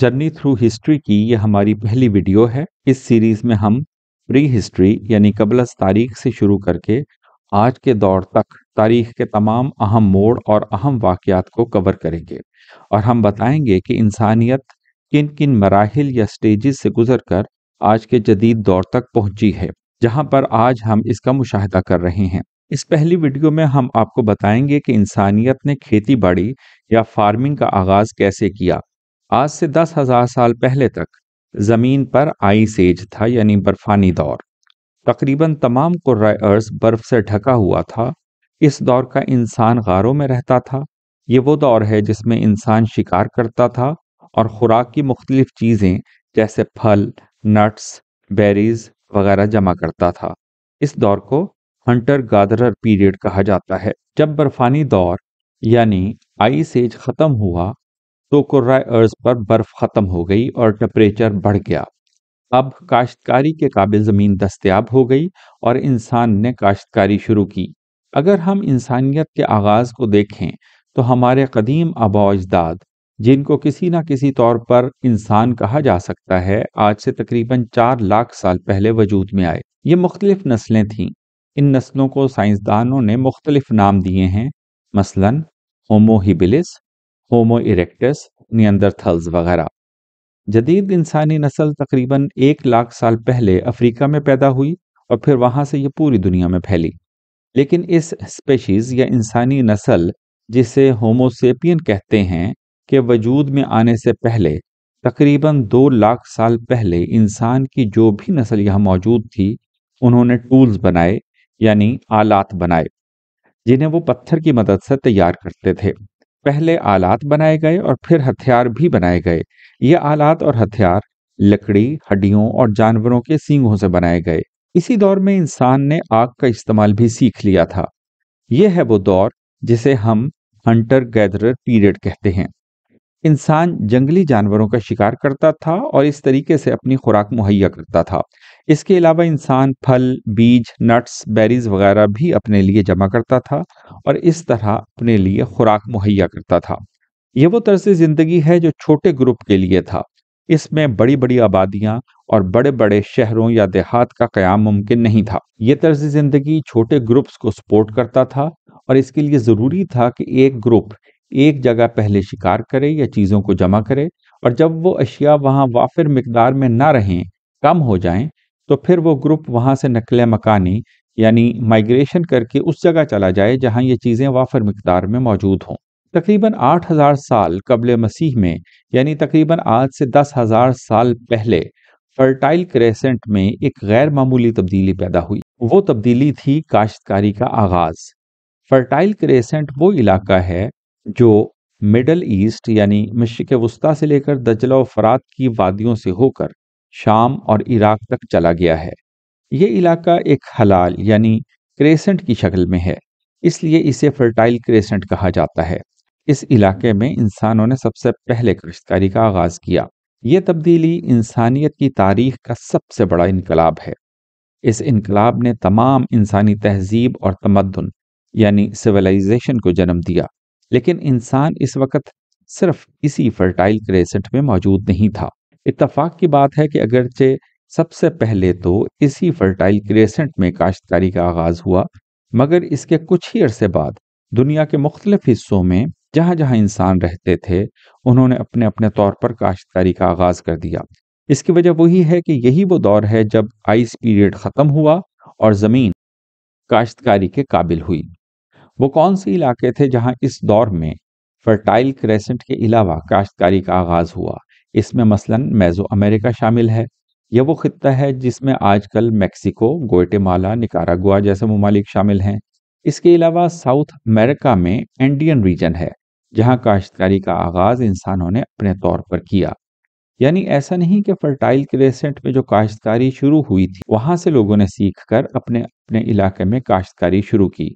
journey through history की ये हमारी पहली वीडियो है इस सीरीज में हम प्री हिस्ट्री यानी कबलस तारीख से शुरू करके आज के दौर तक तारीख के तमाम अहम मोड़ और अहम वाक़ात को कवर करेंगे और हम बताएंगे कि इंसानियत किन किन मराहल या स्टेजेस से गुजर कर आज के जदीद दौर तक पहुंची है जहां पर आज हम इसका मुशाहिदा कर रहे हैं इस पहली वीडियो में हम आपको बताएंगे कि इंसानियत ने खेती बाड़ी या फार्मिंग का आगाज़ कैसे किया आज से दस हजार साल पहले तक ज़मीन पर आई सेज था यानी बर्फानी दौर तकरीबन तमाम कुर्रा अर्स बर्फ से ढका हुआ था इस दौर का इंसान गारों में रहता था ये वो दौर है जिसमें इंसान शिकार करता था और ख़ुराक की मुख्तलिफ चीज़ें जैसे फल नट्स बेरीज वगैरह जमा करता था इस दौर को हंटर गादरर पीरियड कहा जाता है जब बर्फानी दौर यानी आई सेज ख़त्म हुआ तो कुर्रा अर्ज पर बर्फ ख़त्म हो गई और टेम्परेचर बढ़ गया अब काश्तकारी के काबिल ज़मीन दस्तियाब हो गई और इंसान ने काश्तकारी शुरू की अगर हम इंसानियत के आगाज़ को देखें तो हमारे कदीम आबा अजदाद जिनको किसी न किसी तौर पर इंसान कहा जा सकता है आज से तकरीबन चार लाख साल पहले वजूद में आए ये मुख्तलिफ नस्लें थीं इन नस्लों को साइंसदानों ने मुख्तलिफ नाम दिए हैं मसलन होमोहिबिलिस होमो इरेक्टस नियंदरथल्स वगैरह जदीद इंसानी नस्ल तकरीबन एक लाख साल पहले अफ्रीका में पैदा हुई और फिर वहाँ से ये पूरी दुनिया में फैली लेकिन इस स्पेशीज़ या इंसानी नस्ल जिसे होमोसेपियन कहते हैं के वजूद में आने से पहले तकरीबन दो लाख साल पहले इंसान की जो भी नस्ल यहाँ मौजूद थी उन्होंने टूल्स बनाए यानी आलात बनाए जिन्हें वो पत्थर की मदद से तैयार करते थे पहले आलात बनाए गए और फिर हथियार भी बनाए गए ये आलात और हथियार लकड़ी हड्डियों और जानवरों के सींगों से बनाए गए इसी दौर में इंसान ने आग का इस्तेमाल भी सीख लिया था यह है वो दौर जिसे हम हंटर गैदरर पीरियड कहते हैं इंसान जंगली जानवरों का शिकार करता था और इस तरीके से अपनी खुराक मुहैया करता था इसके अलावा इंसान फल बीज नट्स बेरीज वगैरह भी अपने लिए जमा करता था और इस तरह अपने लिए खुराक मुहैया करता था ये वो से ज़िंदगी है जो छोटे ग्रुप के लिए था इसमें बड़ी बड़ी आबादियाँ और बड़े बड़े शहरों या देहात का क्याम मुमकिन नहीं था ये तर्ज ज़िंदगी छोटे ग्रुप्स को सपोर्ट करता था और इसके लिए ज़रूरी था कि एक ग्रुप एक जगह पहले शिकार करे या चीज़ों को जमा करे और जब वो अशिया वहाँ वाफिर मकदार में ना रहें कम हो जाएं तो फिर वो ग्रुप वहाँ से नकल मकानी यानी माइग्रेशन करके उस जगह चला जाए जहाँ ये चीज़ें वाफर मकदार में मौजूद हों तकरीबन 8000 साल कबल मसीह में यानी तकरीबन आज से 10000 साल पहले फर्टाइल क्रेसेंट में एक गैर मामूली तब्दीली पैदा हुई वो तब्दीली थी काश्तकारी का आगाज फर्टाइल क्रेसेंट वो इलाका है जो मिडल ईस्ट यानी मशरक वस्ती से लेकर दजला फरात की वादियों से होकर शाम और इराक तक चला गया है ये इलाका एक हलाल यानी क्रेसेंट की शक्ल में है इसलिए इसे फर्टाइल क्रेसेंट कहा जाता है इस इलाके में इंसानों ने सबसे पहले कश्तकारी का आगाज किया ये तब्दीली इंसानियत की तारीख का सबसे बड़ा इनकलाब है इस इनकलाब ने तमाम इंसानी तहजीब और तमदन यानी सिविलाइजेशन को जन्म दिया लेकिन इंसान इस वक्त सिर्फ इसी फर्टाइल क्रेसेंट में मौजूद नहीं था इतफाक़ की बात है कि अगरचे सबसे पहले तो इसी फर्टाइल क्रेसेंट में काश्तकारी का आगाज हुआ मगर इसके कुछ ही अरसे बाद दुनिया के मुख्तलिफ हिस्सों में जहाँ जहाँ इंसान रहते थे उन्होंने अपने अपने तौर पर काश्तकारी का आगाज कर दिया इसकी वजह वही है कि यही वो दौर है जब आइस पीरियड ख़त्म हुआ और ज़मीन काश्तकारी के काबिल हुई वो कौन से इलाके थे जहाँ इस दौर में फर्टाइल क्रेसेंट के अलावा काश्तकारी का आगाज हुआ इसमें मसलन मेज़ो अमेरिका शामिल है यह वो खत्ता है जिसमें आजकल माला गोयटेमाला निकारागुआ जैसे ममालिक शामिल हैं इसके अलावा साउथ अमेरिका में इंडियन रीजन है जहां काश्तकारी का आगाज़ इंसानों ने अपने तौर पर किया यानी ऐसा नहीं कि फर्टाइल क्रेसेंट में जो काश्तकारी शुरू हुई थी वहां से लोगों ने सीख कर अपने अपने इलाके में काश्तकारी शुरू की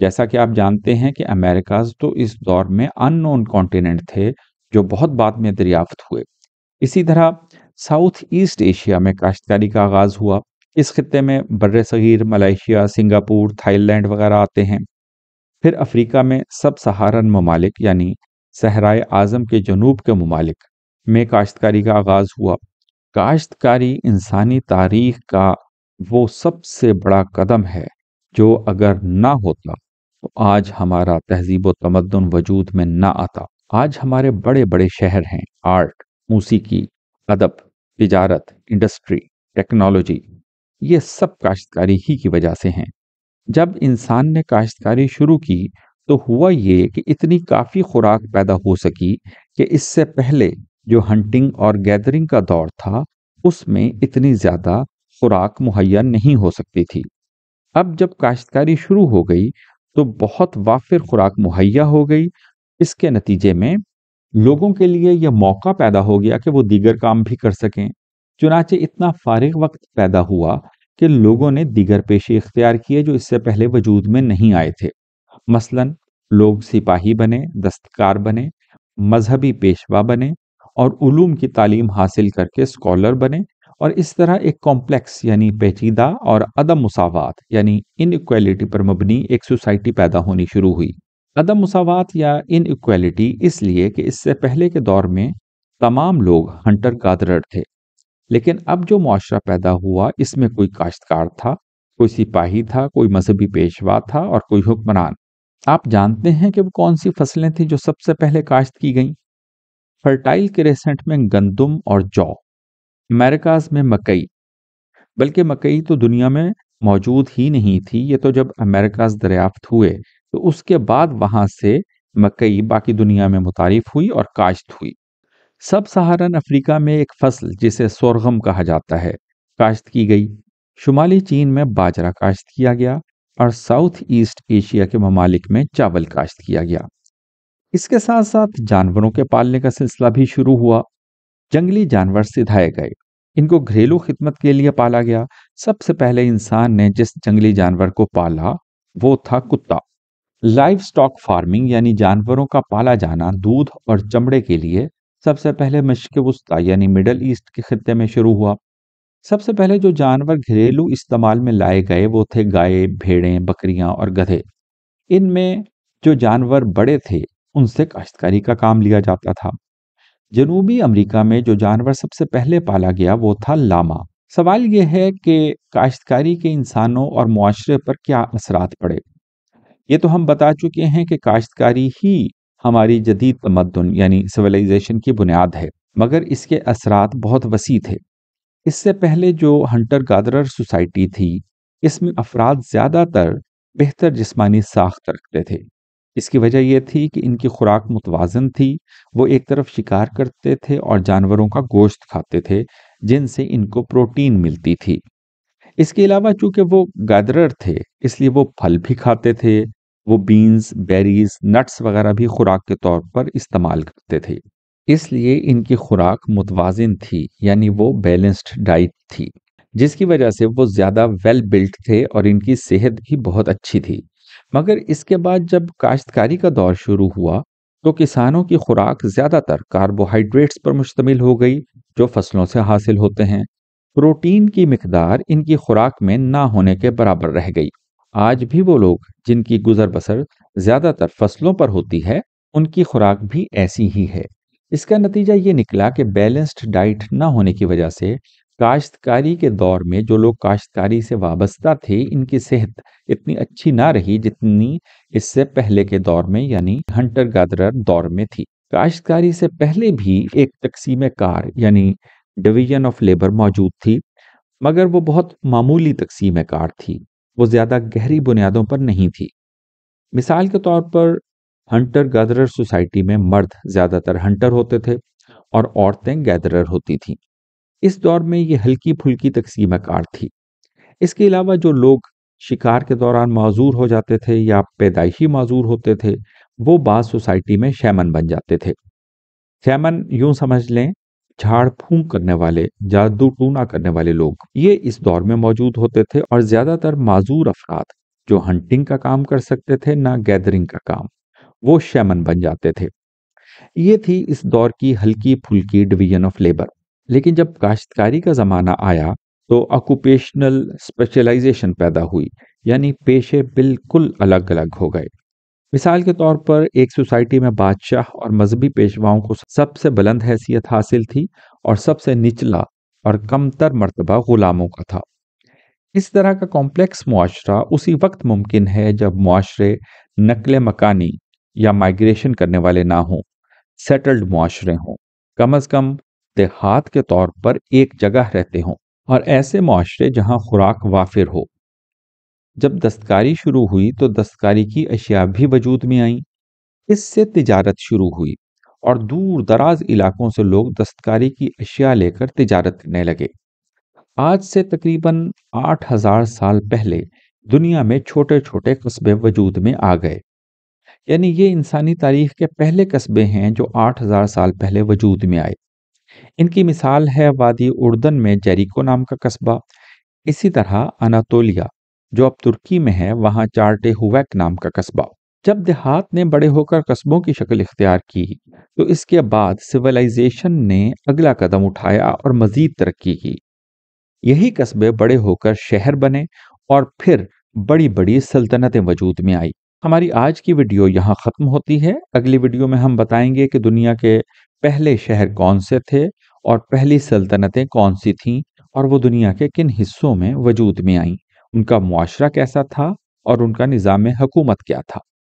जैसा कि आप जानते हैं कि अमेरिकाज तो इस दौर में अननोन कॉन्टिनेंट थे जो बहुत बाद में दरियाफ्त हुए इसी तरह साउथ ईस्ट एशिया में काश्तकारी का आगाज़ हुआ इस खत्े में बर सग़ीर मलेशिया सिंगापुर थाईलैंड वगैरह आते हैं फिर अफ्रीका में सब सहारन ममालिक यानी सहराए आज़म के जनूब के ममालिक में काश्तकारी का आगाज़ हुआ काश्तकारी इंसानी तारीख का वो सबसे बड़ा कदम है जो अगर ना होता तो आज हमारा तहजीब व तमदन वजूद में ना आता आज हमारे बड़े बड़े शहर हैं आर्ट मौसीकी अदब तजारत इंडस्ट्री टेक्नोलॉजी ये सब काश्तकारी ही की वजह से हैं जब इंसान ने काश्तकारी शुरू की तो हुआ ये कि इतनी काफ़ी खुराक पैदा हो सकी कि इससे पहले जो हंटिंग और गैदरिंग का दौर था उसमें इतनी ज़्यादा खुराक मुहैया नहीं हो सकती थी अब जब काश्तकारी शुरू हो गई तो बहुत वाफिर खुराक मुहैया हो गई इसके नतीजे में लोगों के लिए यह मौका पैदा हो गया कि वो दीगर काम भी कर सकें चुनाचे इतना फारिग वक्त पैदा हुआ कि लोगों ने दीगर पेशे इख्तियार किए जो इससे पहले वजूद में नहीं आए थे मसलन लोग सिपाही बने दस्तकार बने मजहबी पेशवा बने और उलूम की तालीम हासिल करके स्कॉलर बने और इस तरह एक कॉम्प्लेक्स यानी पेचीदा और अदम मसावत यानी इनक्वालिटी पर मबनी एक सोसाइटी पैदा होनी शुरू हुई अदम मसावत या इनक्वालिटी इसलिए कि इससे पहले के दौर में तमाम लोग हंटर गादरर थे लेकिन अब जो मुआरा पैदा हुआ इसमें कोई काश्तकार था कोई सिपाही था कोई मजहबी पेशवा था और कोई हुक्मरान आप जानते हैं कि वो कौन सी फसलें थीं जो सबसे पहले काश्त की गईं फर्टाइल क्रेसेंट में गंदम और जौ अमेरिकाज में मकई बल्कि मकई तो दुनिया में मौजूद ही नहीं थी ये तो जब अमेरिकाज दरियाफ्त हुए तो उसके बाद वहां से मकई बाकी दुनिया में मुतारिफ हुई और काश्त हुई सब सहारन अफ्रीका में एक फसल जिसे सोरगम कहा जाता है काश्त की गई शुमाली चीन में बाजरा काश्त किया गया और साउथ ईस्ट एशिया के ममालिक में चावल काश्त किया गया इसके साथ साथ जानवरों के पालने का सिलसिला भी शुरू हुआ जंगली जानवर सिधाए गए इनको घरेलू खिदमत के लिए पाला गया सबसे पहले इंसान ने जिस जंगली जानवर को पाला वो था कुत्ता लाइव स्टॉक फार्मिंग यानी जानवरों का पाला जाना दूध और चमड़े के लिए सबसे पहले मिश्क वस्ता यानी मिडल ईस्ट के खत्े में शुरू हुआ सबसे पहले जो जानवर घरेलू इस्तेमाल में लाए गए वो थे गाय भेड़ें बकरियां और गधे इनमें जो जानवर बड़े थे उनसे काश्तकारी का काम लिया जाता था जनूबी अमेरिका में जो जानवर सबसे पहले पाला गया वो था लामा सवाल यह है कि काश्तकारी के इंसानों और मुआरे पर क्या असरात पड़े ये तो हम बता चुके हैं कि काश्तकारी ही हमारी जदीद तमदन यानी सिविलाइजेशन की बुनियाद है मगर इसके असरात बहुत वसी थे इससे पहले जो हंटर गादरर सोसाइटी थी इसमें अफराद ज़्यादातर बेहतर जिसमानी साख्त रखते थे इसकी वजह यह थी कि इनकी खुराक मुतवाजन थी वो एक तरफ शिकार करते थे और जानवरों का गोश्त खाते थे जिनसे इनको प्रोटीन मिलती थी इसके अलावा चूंकि वो गादरर थे इसलिए वो फल भी खाते थे वो बीन्स बेरीज नट्स वगैरह भी खुराक के तौर पर इस्तेमाल करते थे इसलिए इनकी खुराक मुतवाजन थी यानी वो बैलेंस्ड डाइट थी जिसकी वजह से वो ज़्यादा वेल बिल्ट थे और इनकी सेहत भी बहुत अच्छी थी मगर इसके बाद जब काश्तकारी का दौर शुरू हुआ तो किसानों की खुराक ज़्यादातर कार्बोहाइड्रेट्स पर मुश्तमिल हो गई जो फसलों से हासिल होते हैं प्रोटीन की मकदार इनकी खुराक में ना होने के बराबर रह गई आज भी वो लोग जिनकी गुजर बसर ज्यादातर फसलों पर होती है उनकी खुराक भी ऐसी ही है इसका नतीजा ये निकला कि बैलेंस्ड डाइट ना होने की वजह से काश्तकारी के दौर में जो लोग काश्तकारी से वाबस्ता थे इनकी सेहत इतनी अच्छी ना रही जितनी इससे पहले के दौर में यानी हंटर गादरर दौर में थी काश्तकारी से पहले भी एक तकसीम कार यानी डिवीजन ऑफ लेबर मौजूद थी मगर वो बहुत मामूली तकसीम कार थी वो ज़्यादा गहरी बुनियादों पर नहीं थी मिसाल के तौर पर हंटर गैदरर सोसाइटी में मर्द ज़्यादातर हंटर होते थे और औरतें गैदरर होती थीं इस दौर में ये हल्की फुल्की तकसीम कार थी इसके अलावा जो लोग शिकार के दौरान माजूर हो जाते थे या पैदाइशी माजूर होते थे वो बाद सोसाइटी में शैमन बन जाते थे शैमन यूं समझ लें झाड़ फूंक करने वाले जादू टूना करने वाले लोग ये इस दौर में मौजूद होते थे और ज्यादातर माजूर अफराद जो हंटिंग का काम कर सकते थे ना गैदरिंग का काम वो शैमन बन जाते थे ये थी इस दौर की हल्की फुल्की डिवीजन ऑफ लेबर लेकिन जब काश्तकारी का ज़माना आया तो ऑक्यूपेशनल स्पेशलाइजेशन पैदा हुई यानी पेशे बिल्कुल अलग अलग हो गए मिसाल के तौर पर एक सोसाइटी में बादशाह और मजहबी पेशवाओं को सबसे बुलंद हैसियत हासिल थी और सबसे निचला और कमतर मरतबा गुलामों का था इस तरह का कॉम्प्लेक्स मुआरा उसी वक्त मुमकिन है जब मुआरे नकल मकानी या माइग्रेशन करने वाले ना हों सेटल्ड मुआरे हों कम अज़ कम देहात के तौर पर एक जगह रहते हों और ऐसे मुआरे जहां खुराक वाफिर हो जब दस्तकारी शुरू हुई तो दस्तकारी की अशिया भी वजूद में आईं इससे तिजारत शुरू हुई और दूर दराज इलाकों से लोग दस्तकारी की अशिया लेकर तिजारत करने लगे आज से तकरीबन 8000 साल पहले दुनिया में छोटे छोटे कस्बे वजूद में आ गए यानी ये इंसानी तारीख के पहले कस्बे हैं जो 8000 साल पहले वजूद में आए इनकी मिसाल है वादी उर्दन में जेरिको नाम का कस्बा इसी तरह अनातोलिया जो अब तुर्की में है वहाँ चार्टे हुवैक नाम का कस्बा जब देहात ने बड़े होकर कस्बों की शक्ल इख्तियार की तो इसके बाद सिविलाइजेशन ने अगला कदम उठाया और मजीद तरक्की की यही कस्बे बड़े होकर शहर बने और फिर बड़ी बड़ी सल्तनतें वजूद में आई हमारी आज की वीडियो यहाँ ख़त्म होती है अगली वीडियो में हम बताएंगे कि दुनिया के पहले शहर कौन से थे और पहली सल्तनतें कौन सी थीं और वो दुनिया के किन हिस्सों में वजूद में आईं उनका मुआरा कैसा था और उनका निज़ाम हुकूमत क्या था